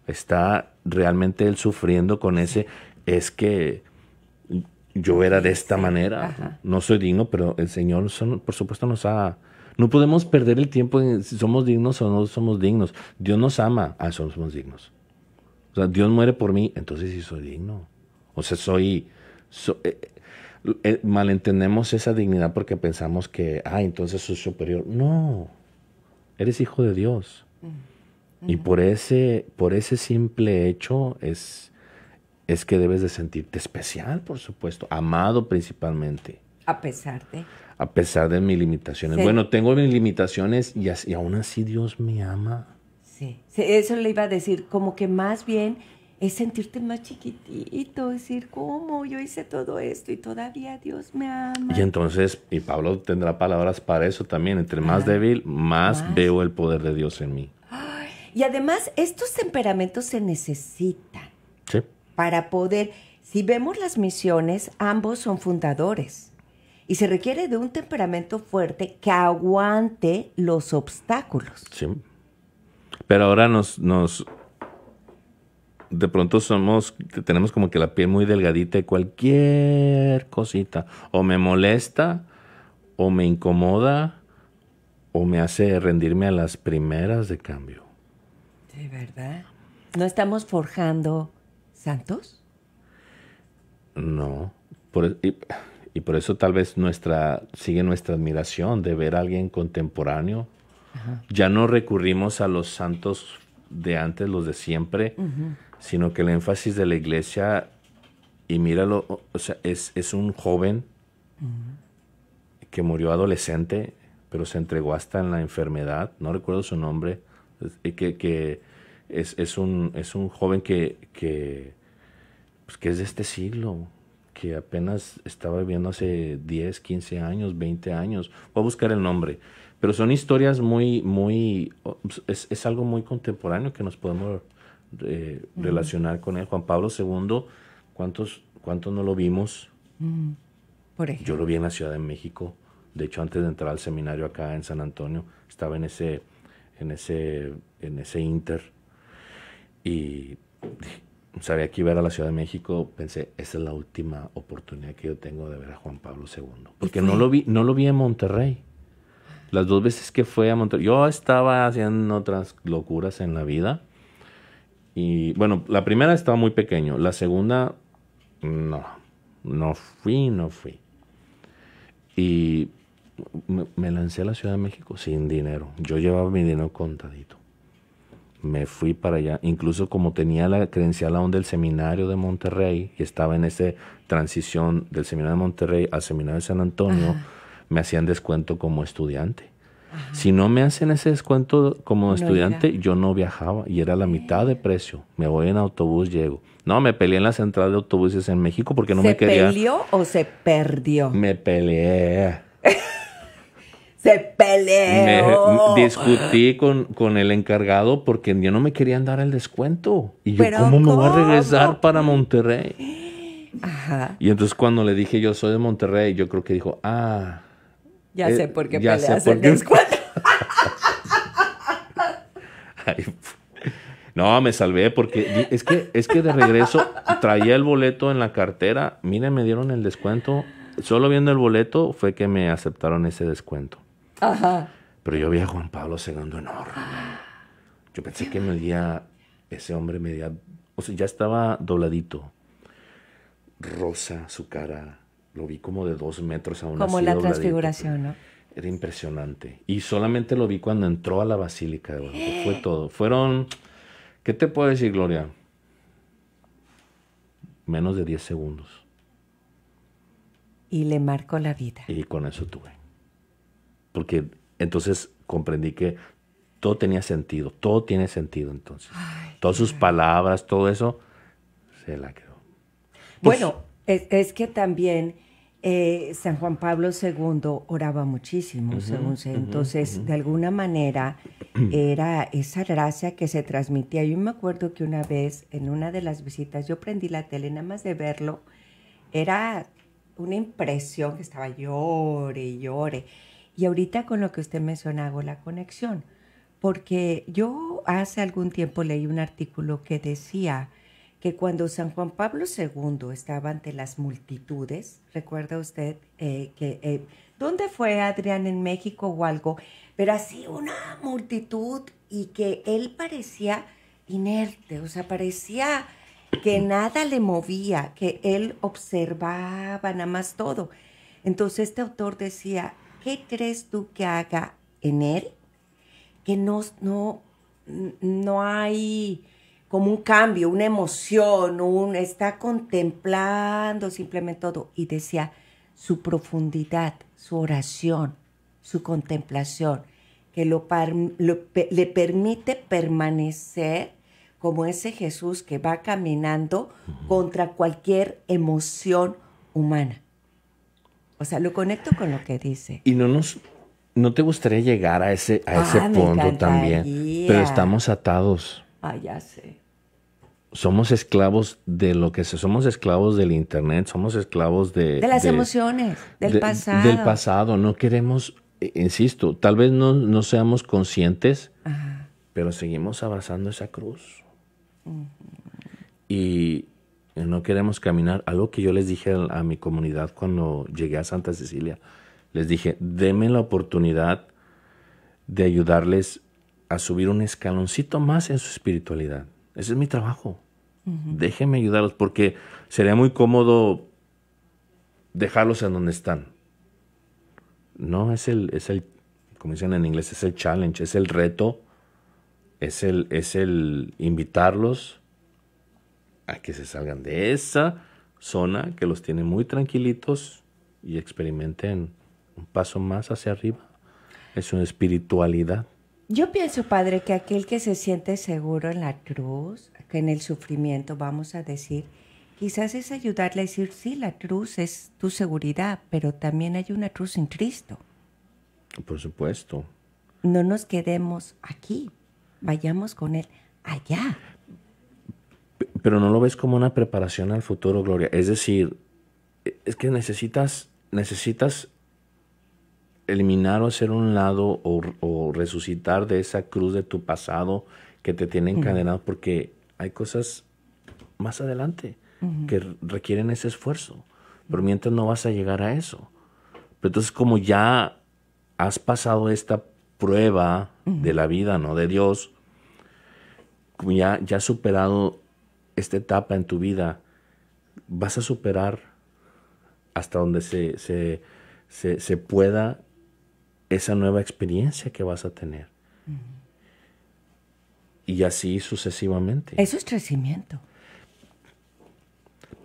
Está realmente él sufriendo con ese, es que yo era de esta manera, no soy digno, pero el Señor, por supuesto, nos ha... No podemos perder el tiempo en si somos dignos o no somos dignos. Dios nos ama, ah, somos dignos. Dios muere por mí, entonces sí soy digno. O sea, soy... Eh, eh, eh, malentendemos esa dignidad porque pensamos que, ah, entonces soy superior. No, eres hijo de Dios. Mm. Y por ese, por ese simple hecho es, es que debes de sentirte especial, por supuesto, amado principalmente. A pesar de. A pesar de mis limitaciones. Bueno, tengo mis limitaciones y, y aún así Dios me ama. Sí. Eso le iba a decir, como que más bien es sentirte más chiquitito, decir, ¿cómo? Yo hice todo esto y todavía Dios me ama. Y entonces, y Pablo tendrá palabras para eso también, entre más débil, más, veo el poder de Dios en mí. y además, estos temperamentos se necesitan. Sí. Para poder, si vemos las misiones, ambos son fundadores. Y se requiere de un temperamento fuerte que aguante los obstáculos. Sí. Pero ahora nos, nos de pronto somos, tenemos como que la piel muy delgadita y cualquier cosita o me molesta o me incomoda o me hace rendirme a las primeras de cambio. De verdad. ¿No estamos forjando santos? No. E, y, y por eso tal vez nuestra, sigue nuestra admiración de ver a alguien contemporáneo ya no recurrimos a los santos de antes, los de siempre, sino que el énfasis de la iglesia, y míralo, o sea, es, es un joven que murió adolescente, pero se entregó hasta en la enfermedad, no recuerdo su nombre, que, que es, es, un, es un joven que, que, pues, que es de este siglo, que apenas estaba viviendo hace 10, 15 años, 20 años. Voy a buscar el nombre. Pero son historias muy, muy, es, algo muy contemporáneo que nos podemos eh, relacionar con él. Juan Pablo II, ¿cuántos, cuántos no lo vimos? Mm, por ejemplo. Yo lo vi en la Ciudad de México. De hecho, antes de entrar al seminario acá en San Antonio, estaba en ese, en ese, en ese Inter. Y sabía que iba a, a la Ciudad de México, pensé, esa es la última oportunidad que yo tengo de ver a Juan Pablo II. Porque no lo vi, no lo vi en Monterrey. Las dos veces que fue a Monterrey, yo estaba haciendo otras locuras en la vida. Y bueno, la primera estaba muy pequeño, la segunda no, no fui, no fui. Y me, lancé a la Ciudad de México sin dinero. Yo llevaba mi dinero contadito. Me fui para allá. Incluso como tenía la credencial aún del seminario de Monterrey y estaba en esa transición del seminario de Monterrey al seminario de San Antonio, me hacían descuento como estudiante. Si no me hacen ese descuento como estudiante, yo no viajaba y era la mitad de precio. Me voy en autobús, llego. No, me peleé en la central de autobuses en México porque no me querían. ¿Se peleó o se perdió? Me peleé. <laughs> se peleó. discutí con, con, el encargado porque yo no me querían dar el descuento. Y yo, ¿cómo, ¿cómo, me voy a regresar para Monterrey? <gasps> Ajá. Y entonces cuando le dije yo soy de Monterrey, yo creo que dijo, ah, ya eh, sé por qué peleas <laughs> no, me salvé porque es que, es que de regreso traía el boleto en la cartera. Miren, me dieron el descuento. Solo viendo el boleto fue que me aceptaron ese descuento. Ajá. Pero yo vi a Juan Pablo en enorme. Yo pensé que medía, ese hombre media... o sea, ya estaba dobladito. Rosa su cara, lo vi como de dos metros a una Como la transfiguración, ¿no? Era impresionante. Y solamente lo vi cuando entró a la Basílica de ¡Eh! Fue todo. Fueron, ¿qué te puedo decir, Gloria? Menos de 10 segundos. Y le marcó la vida. Y con eso tuve. Porque entonces comprendí que todo tenía sentido, todo tiene sentido entonces. Todas sus palabras, todo eso, se la quedó. Pues bueno, es, que también eh, San Juan Pablo II oraba muchísimo, según se. Entonces, de alguna manera, <clears throat> era esa gracia que se transmitía. Yo me acuerdo que una vez, en una de las visitas, yo prendí la tele, nada más de verlo, era una impresión que estaba llore y llore. Y ahorita con lo que usted menciona hago la conexión, porque yo hace algún tiempo leí un artículo que decía que cuando San Juan Pablo II estaba ante las multitudes, recuerda usted eh, que, eh, ¿dónde fue Adrián en México o algo? Pero así una multitud y que él parecía inerte, o sea, parecía que <clears throat> nada le movía, que él observaba nada más todo. Entonces este autor decía, ¿qué crees tú que haga en él? Que no, no, no hay como un cambio, una emoción, un está contemplando simplemente todo. Y decía, su profundidad, su oración, su contemplación, que lo, le permite permanecer como ese Jesús que va caminando contra cualquier emoción humana. O sea, lo conecto con lo que dice. Y no nos no te gustaría llegar a ese a ese punto ah, también, pero estamos atados. Ah, ya sé. Somos esclavos de lo que se, somos esclavos del internet, somos esclavos de... De las emociones, del pasado. Del pasado, no queremos, eh, insisto, tal vez no, seamos conscientes, pero seguimos abrazando esa cruz. Y no queremos caminar. Algo que yo les dije a, mi comunidad cuando llegué a Santa Cecilia, les dije, deme la oportunidad de ayudarles a subir un escaloncito más en su espiritualidad. Ese es mi trabajo. Déjenme ayudarlos porque sería muy cómodo dejarlos en donde están. No, es el, es el, como dicen en inglés, es el challenge, es el reto, es el, es el invitarlos a que se salgan de esa zona que los tiene muy tranquilitos y experimenten un paso más hacia arriba. Es una espiritualidad. Yo pienso, Padre, que aquel que se siente seguro en la cruz, que en el sufrimiento, vamos a decir, quizás es ayudarle a decir, sí, la cruz es tu seguridad, pero también hay una cruz en Cristo. Por supuesto. No nos quedemos aquí, vayamos con Él allá. Pero no lo ves como una preparación al futuro, Gloria. Es decir, e, es que necesitas, necesitas eliminar o hacer un lado o, resucitar de esa cruz de tu pasado que te tiene encadenado, porque hay cosas más adelante que requieren ese esfuerzo, pero mientras no vas a llegar a eso. Pero entonces como ya has pasado esta prueba de la vida, ¿no? De Dios, como ya, ya has superado esta etapa en tu vida, vas a superar hasta donde se, se, se, se pueda esa nueva experiencia que vas a tener. Y así sucesivamente. Eso es crecimiento.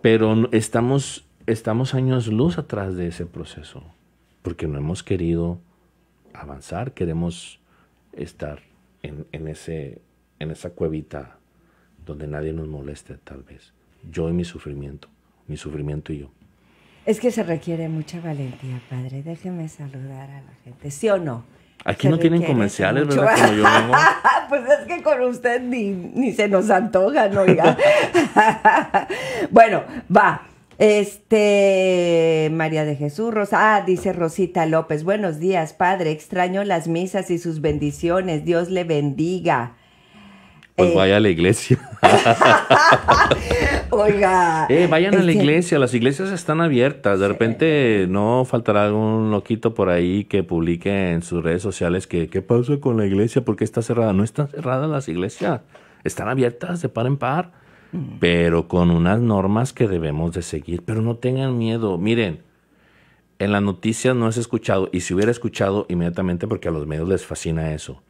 Pero estamos, estamos años luz atrás de ese proceso, porque no hemos querido avanzar, queremos estar en, en, ese, en esa cuevita donde nadie nos moleste tal vez. Yo y mi sufrimiento, mi sufrimiento y yo. Es que se requiere mucha valentía, padre. Déjeme saludar a la gente, ¿sí o no? Aquí no tienen comerciales, ¿verdad? Como yo <laughs> pues es que con usted ni, se nos antoja, ¿no? Oiga. <laughs> bueno, va. Este, María de Jesús, Rosa, ah, dice Rosita López, buenos días, padre, extraño las misas y sus bendiciones, Dios le bendiga. Pues eh, vaya a la iglesia. <laughs> Oiga. Eh, vayan a la este iglesia, las iglesias están abiertas. De repente no faltará algún loquito por ahí que publique en sus redes sociales que qué pasa con la iglesia, porque está cerrada. No están cerradas las iglesias, están abiertas de par en par, mm. pero con unas normas que debemos de seguir. Pero no tengan miedo, miren. En la noticia no has escuchado, y si hubiera escuchado inmediatamente, porque a los medios les fascina eso,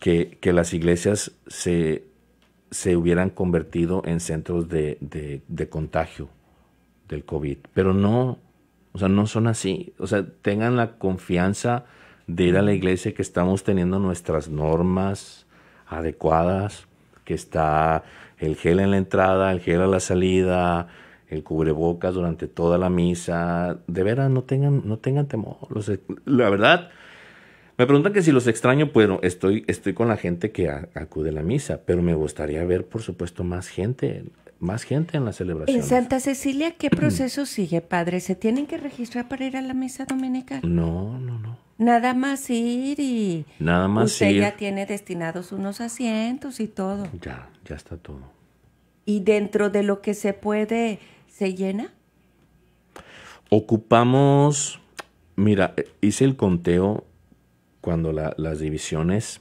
que las iglesias se se hubieran convertido en centros de, contagio del COVID. Pero no, o sea, no son así. O sea, tengan la confianza de ir a la iglesia que estamos teniendo nuestras normas adecuadas, que está el gel en la entrada, el gel a la salida, el cubrebocas durante toda la misa. De veras, no tengan, no tengan temor. la verdad, me preguntan que si los extraño, bueno, estoy, estoy con la gente que acude a la misa, pero me gustaría ver, por supuesto, más gente, más gente en la celebración. En Santa Cecilia, ¿qué proceso <clears throat> sigue, padre? ¿Se tienen que registrar para ir a la misa dominical? No, no, no. Nada más ir y... Nada más usted ya tiene destinados unos asientos y todo. Ya, ya está todo. ¿Y dentro de lo que se puede, se llena? Ocupamos... Mira, eh, hice el conteo cuando las divisiones,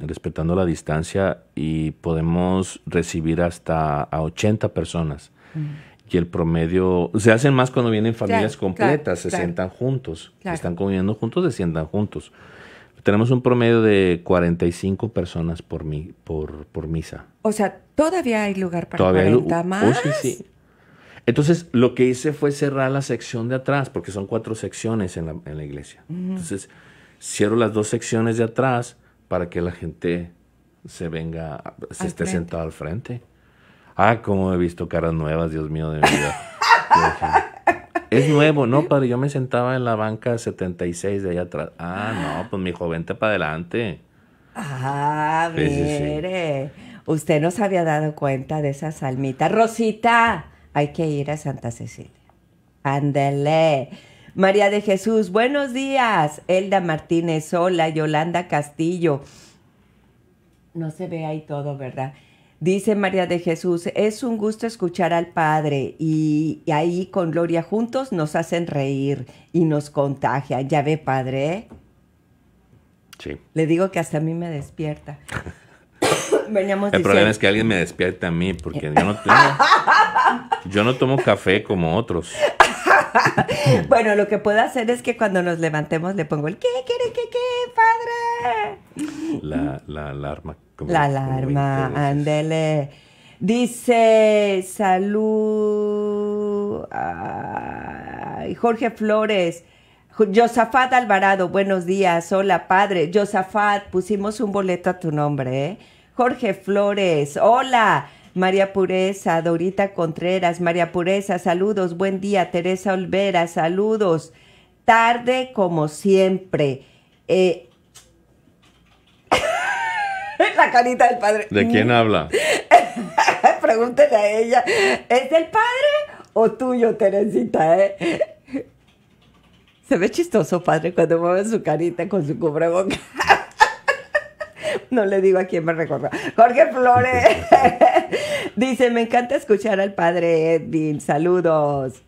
respetando la distancia, y podemos recibir hasta a 80 personas. Y el promedio, se hacen más cuando vienen familias completas, se sientan juntos, están comiendo juntos, se sientan juntos. Tenemos un promedio de 45 personas por, mi, por, por misa. O sea, todavía hay lugar para 40 más. Entonces, lo que hice fue cerrar la sección de atrás, porque son cuatro secciones en la, iglesia. Entonces, cierro las dos secciones de atrás para que la gente se venga, se esté sentado al frente. Ah, cómo he visto caras nuevas, Dios mío de mi vida. <laughs> es nuevo, no, padre, yo me sentaba en la banca 76 de allá atrás. Ah, no, pues mi joven, está para adelante. Ah, mire. Usted no se había dado cuenta de esa salmita. Rosita, hay que ir a Santa Cecilia. Ándele. María de Jesús, buenos días. Elda Martínez, hola. Yolanda Castillo. No se ve ahí todo, ¿verdad? Dice María de Jesús, es un gusto escuchar al Padre y, ahí con Gloria juntos nos hacen reír y nos contagia. Ya ve, Padre. ¿eh? Sí. Le digo que hasta a mí me despierta. <coughs> Veníamos El problema es que alguien me despierta a mí porque yo no yo no tomo café como otros. <laughs> <laughs> Mm. bueno, lo que puedo hacer es que cuando nos levantemos le pongo el ¿qué ¿qué? ¿qué? qué, padre? La, alarma. Como, la alarma, andele Dice, salud. Jorge Flores. Josafat Alvarado, buenos días. Hola, padre. Josafat, pusimos un boleto a tu nombre, ¿eh? Jorge Flores, hola. María Pureza, Dorita Contreras, María Pureza, saludos, buen día, Teresa Olvera, saludos, tarde como siempre. Eh, <laughs> la carita del padre. ¿De quién habla? <laughs> Pregúntele a ella, ¿es del padre o tuyo, Teresita? Eh? Se ve chistoso, padre, cuando mueve su carita con su cubreboca. <laughs> no le digo a quién me recuerda. Jorge Flores. Dice, me encanta escuchar al padre Edwin. Saludos.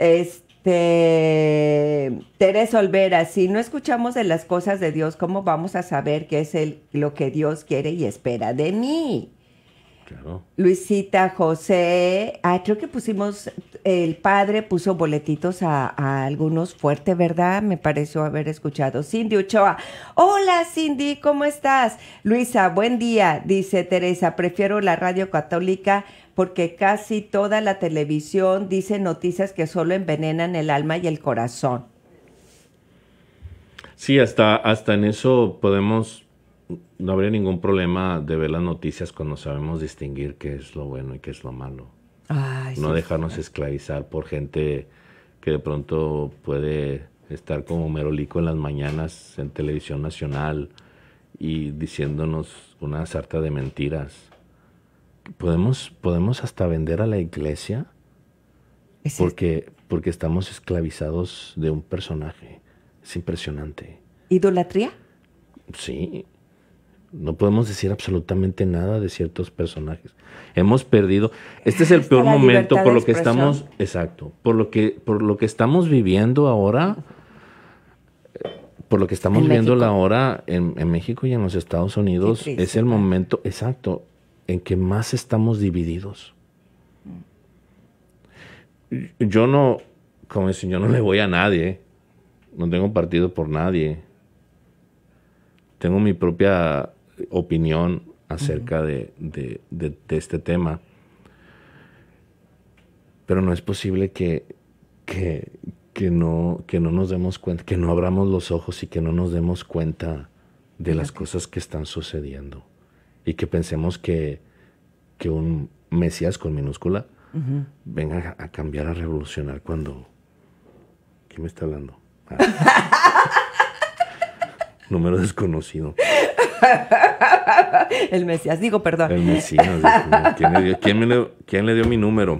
Este. Teresa Olvera, si no escuchamos de las cosas de Dios, ¿cómo vamos a saber qué es lo que Dios quiere y espera de mí? Luisita, José, ah, creo que pusimos, el padre puso boletitos a, algunos fuerte, ¿verdad? Me pareció haber escuchado. Cindy Ochoa, hola Cindy, ¿cómo estás? Luisa, buen día, dice Teresa, prefiero la radio católica porque casi toda la televisión dice noticias que solo envenenan el alma y el corazón. Sí, hasta, hasta en eso podemos no habría ningún problema de ver las noticias cuando sabemos distinguir qué es lo bueno y qué es lo malo. no dejarnos esclavizar por gente que de pronto puede estar como merolico en las mañanas en televisión nacional y diciéndonos una sarta de mentiras. Podemos, podemos hasta vender a la iglesia porque, porque estamos esclavizados de un personaje. Es impresionante. ¿Idolatría? Sí, no podemos decir absolutamente nada de ciertos personajes. Hemos perdido. Este es el peor momento por lo que estamos. Exacto. Por lo que, por lo que estamos viviendo ahora. Por lo que estamos viendo la en, México y en los Estados Unidos, es el momento exacto en que más estamos divididos. Yo no, como si yo no le voy a nadie. No tengo partido por nadie. Tengo mi propia opinión acerca de, de, este tema. Pero no es posible que, que, no, que no nos demos cuenta, que no abramos los ojos y que no nos demos cuenta de las cosas que están sucediendo. Y que pensemos que, que un Mesías con minúscula venga a, cambiar, a revolucionar cuando... ¿Quién me está hablando? Ah. <laughs> Número desconocido. <laughs> El Mesías, digo, perdón. El Mesías. ¿Quién le, dio, mi número?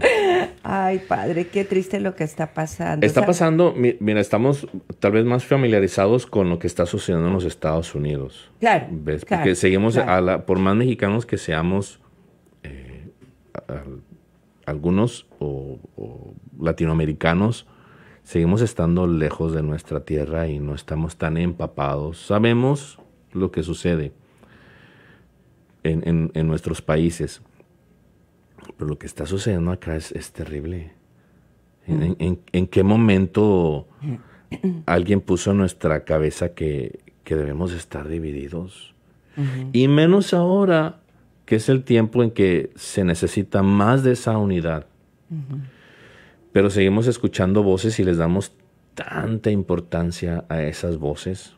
Ay, padre, qué triste lo que está pasando. Está pasando, mira, estamos tal vez más familiarizados con lo que está sucediendo en los Estados Unidos. Claro. Porque seguimos, por más mexicanos que seamos, eh, algunos o latinoamericanos, seguimos estando lejos de nuestra tierra y no estamos tan empapados. Sabemos lo que sucede en, nuestros países. Pero lo que está sucediendo acá es, terrible. ¿En, qué momento alguien puso en nuestra cabeza que, debemos estar divididos? Y menos ahora, que es el tiempo en que se necesita más de esa unidad. Pero seguimos escuchando voces y les damos tanta importancia a esas voces.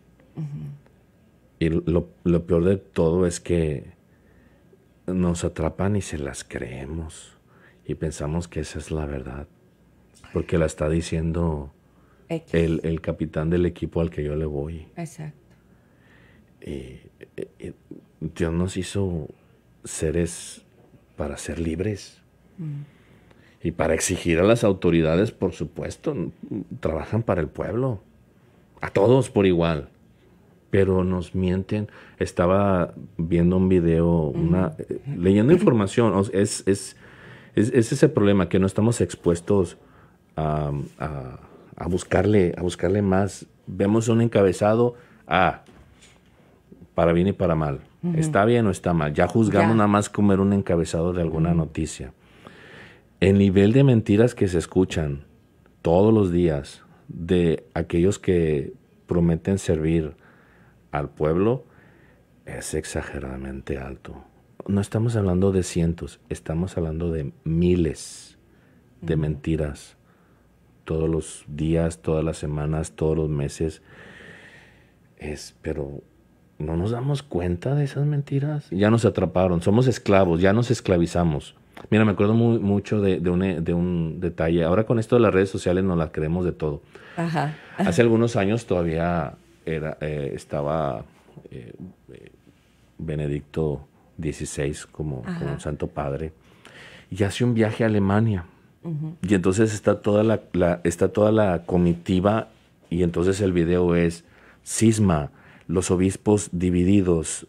Y lo, peor de todo es que nos atrapan y se las creemos. Y pensamos que esa es la verdad. Porque la está diciendo el, capitán del equipo al que yo le voy. Exacto. Dios nos hizo seres para ser libres. Mm. Y para exigir a las autoridades, por supuesto, trabajan para el pueblo. A todos por igual pero nos mienten. Estaba viendo un video, una, eh, leyendo información. Es, ese problema que no estamos expuestos a, buscarle, a buscarle más. Vemos un encabezado, ah, para bien y para mal. ¿Está bien o está mal? Ya juzgamos nada más comer un encabezado de alguna noticia. El nivel de mentiras que se escuchan todos los días de aquellos que prometen servir, al pueblo es exageradamente alto. No estamos hablando de cientos, estamos hablando de miles de mentiras todos los días, todas las semanas, todos los meses. Es, pero no nos damos cuenta de esas mentiras. Ya nos atraparon, somos esclavos, ya nos esclavizamos. Mira, me acuerdo muy, mucho de, un, detalle. Ahora con esto de las redes sociales nos las creemos de todo. Hace algunos años todavía era, eh, estaba eh, eh, Benedicto XVI como, un santo padre y hace un viaje a Alemania. Y entonces está toda la, está toda la comitiva y entonces el video es cisma, los obispos divididos,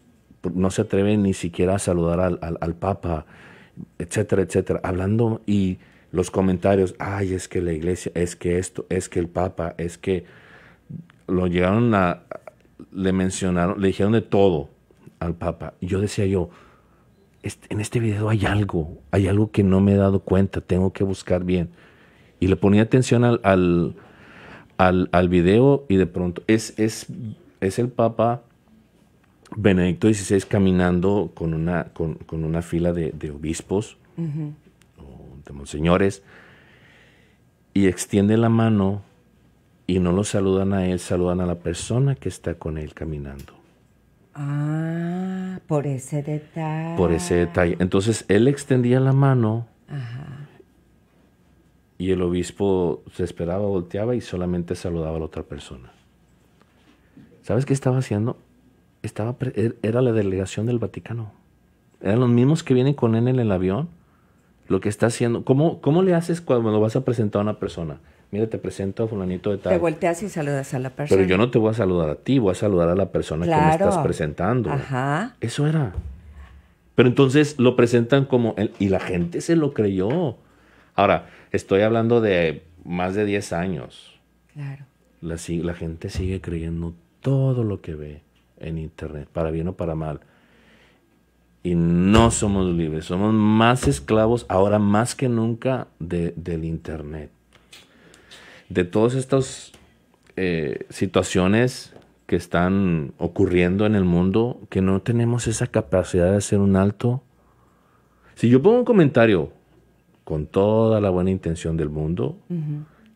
no se atreven ni siquiera a saludar al, al Papa, etcétera, etcétera. Hablando y los comentarios, ay, es que la iglesia, es que esto, es que el Papa, es que lo llegaron a, le mencionaron, le dijeron de todo al Papa. Y yo decía yo, este, en este video hay algo, hay algo que no me he dado cuenta, tengo que buscar bien. Y le ponía atención al, al, video y de pronto es, es, es el Papa Benedicto XVI caminando con una, con, una fila de, obispos o de monseñores y extiende la mano y no lo saludan a él, saludan a la persona que está con él caminando. Ah, por ese detalle. Por ese detalle. Entonces él extendía la mano y el obispo se esperaba, volteaba y solamente saludaba a la otra persona. ¿Sabes qué estaba haciendo? Estaba er, era la delegación del Vaticano. Eran los mismos que vienen con él en el avión. Lo que está haciendo. ¿Cómo, cómo le haces cuando vas a presentar a una persona? mira, te presento a fulanito de tal. Te volteas y saludas a la persona. Pero yo no te voy a saludar a ti, voy a saludar a la persona que me estás presentando. Ajá. Eso era. Pero entonces lo presentan como, el, y la gente se lo creyó. Ahora, estoy hablando de más de 10 años. Claro. La, la gente sigue creyendo todo lo que ve en Internet, para bien o para mal. Y no somos libres, somos más esclavos ahora más que nunca del Internet de todas estas eh, situaciones que están ocurriendo en el mundo, que no tenemos esa capacidad de hacer un alto. Si yo pongo un comentario con toda la buena intención del mundo,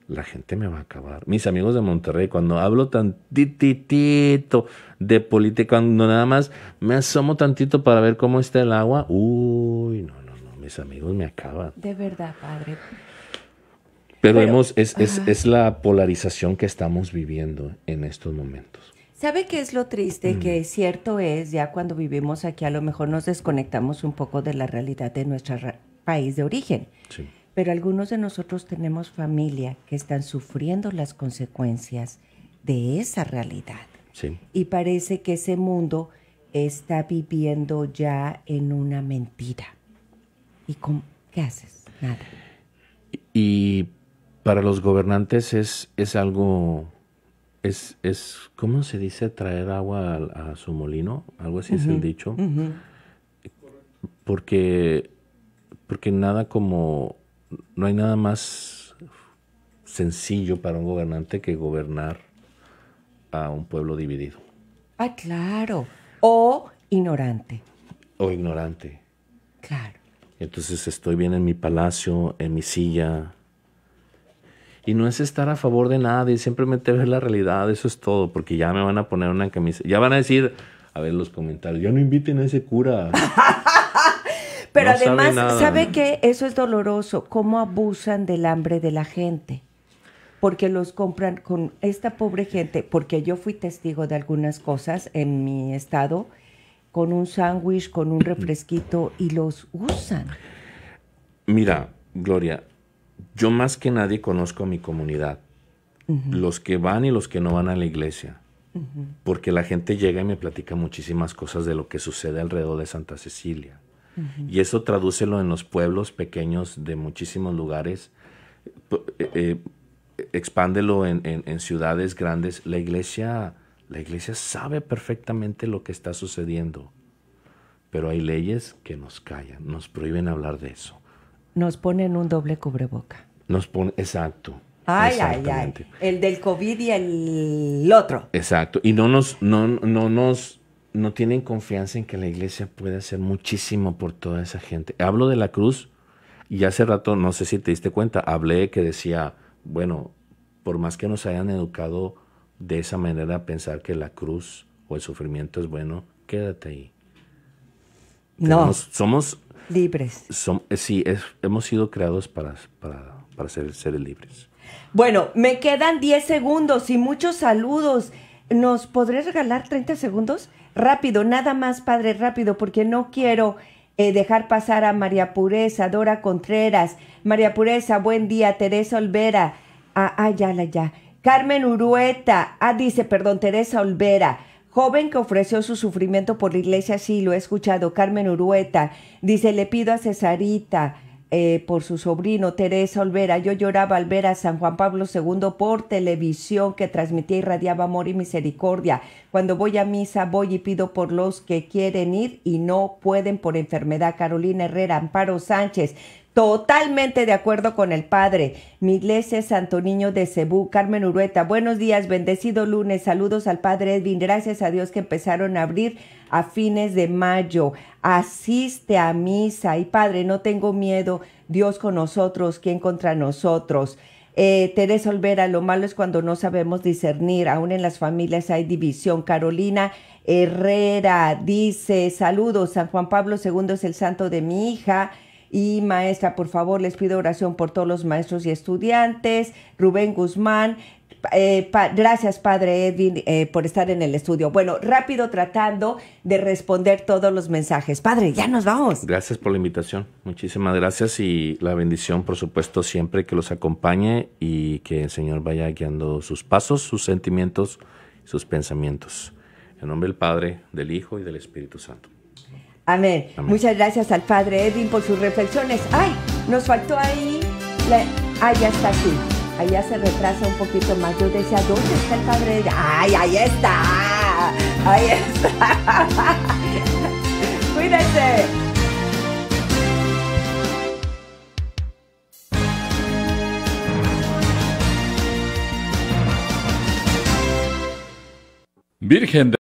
la gente me va a acabar. Mis amigos de Monterrey, cuando hablo tantitito de política, cuando nada más me asomo tantito para ver cómo está el agua, uy, no, no, no, mis amigos me acaban. De verdad, padre. Pero, es, es, es, la polarización que estamos viviendo en estos momentos. ¿Sabe qué es lo triste? Que cierto es, ya cuando vivimos aquí, a lo mejor nos desconectamos un poco de la realidad de nuestro país de origen. Sí. Pero algunos de nosotros tenemos familia que están sufriendo las consecuencias de esa realidad. Sí. Y parece que ese mundo está viviendo ya en una mentira. ¿Y con qué haces? Nada. Y para los gobernantes es, es algo, es, es, ¿cómo se dice? Traer agua a, su molino, algo así es el dicho. Porque, porque nada como, no hay nada más sencillo para un gobernante que gobernar a un pueblo dividido. Ah, claro. O ignorante. O ignorante. Claro. Entonces estoy bien en mi palacio, en mi silla, y no es estar a favor de nadie, simplemente ver la realidad, eso es todo, porque ya me van a poner una camisa. Ya van a decir, a ver los comentarios, ya no inviten a ese cura. <laughs> Pero además, ¿sabe, ¿sabe que Eso es doloroso, cómo abusan del hambre de la gente. Porque los compran con esta pobre gente, porque yo fui testigo de algunas cosas en mi estado, con un sándwich, con un <laughs> refresquito, y los usan. Mira, Gloria, yo más que nadie conozco a mi comunidad, los que van y los que no van a la iglesia, porque la gente llega y me platica muchísimas cosas de lo que sucede alrededor de Santa Cecilia. Y eso tradúcelo en los pueblos pequeños de muchísimos lugares, eh, eh, expándelo en, en, ciudades grandes. La iglesia, la iglesia sabe perfectamente lo que está sucediendo, pero hay leyes que nos callan, nos prohíben hablar de eso nos ponen un doble cubreboca. Nos pone, exacto. Ay, ay, El del COVID y el otro. Exacto. Y no nos, no, no nos, no tienen confianza en que la iglesia puede hacer muchísimo por toda esa gente. Hablo de la cruz y hace rato, no sé si te diste cuenta, hablé que decía, bueno, por más que nos hayan educado de esa manera a pensar que la cruz o el sufrimiento es bueno, quédate ahí. No. somos Libres. Eh, sí, es, hemos sido creados para, para, ser seres libres. Bueno, me quedan 10 segundos y muchos saludos. ¿Nos podré regalar 30 segundos? Rápido, nada más, padre, rápido, porque no quiero eh, dejar pasar a María Pureza, Dora Contreras, María Pureza, buen día, Teresa Olvera, ah, ah ya, ya, Carmen Urueta, ah, dice, perdón, Teresa Olvera, Joven que ofreció su sufrimiento por la iglesia, sí, lo he escuchado. Carmen Urueta dice, le pido a Cesarita eh, por su sobrino Teresa Olvera. Yo lloraba al ver a San Juan Pablo II por televisión que transmitía y radiaba amor y misericordia. Cuando voy a misa voy y pido por los que quieren ir y no pueden por enfermedad. Carolina Herrera, Amparo Sánchez, Totalmente de acuerdo con el padre. Mi Santo Niño de Cebú, Carmen Urueta. Buenos días, bendecido lunes. Saludos al padre Edwin. Gracias a Dios que empezaron a abrir a fines de mayo. Asiste a misa. Y padre, no tengo miedo. Dios con nosotros, ¿quién contra nosotros? Eh, Teresa Olvera, lo malo es cuando no sabemos discernir, aún en las familias hay división. Carolina Herrera dice, saludos, San Juan Pablo II es el santo de mi hija, y maestra, por favor, les pido oración por todos los maestros y estudiantes. Rubén Guzmán, eh, gracias, padre Edwin, eh, por estar en el estudio. Bueno, rápido tratando de responder todos los mensajes. Padre, ya nos vamos. Gracias por la invitación. Muchísimas gracias y la bendición, por supuesto, siempre que los acompañe y que el Señor vaya guiando sus pasos, sus sentimientos, sus pensamientos. En nombre del Padre, del Hijo y del Espíritu Santo. Amén. Muchas gracias al Padre Edwin por sus reflexiones. ¡Ay! Nos faltó ahí. Ah, ya está aquí. Allá se retrasa un poquito más. Yo decía, ¿dónde está el Padre Edwin? ¡Ay, ahí está! Ahí está. <laughs> Cuídense. Virgen de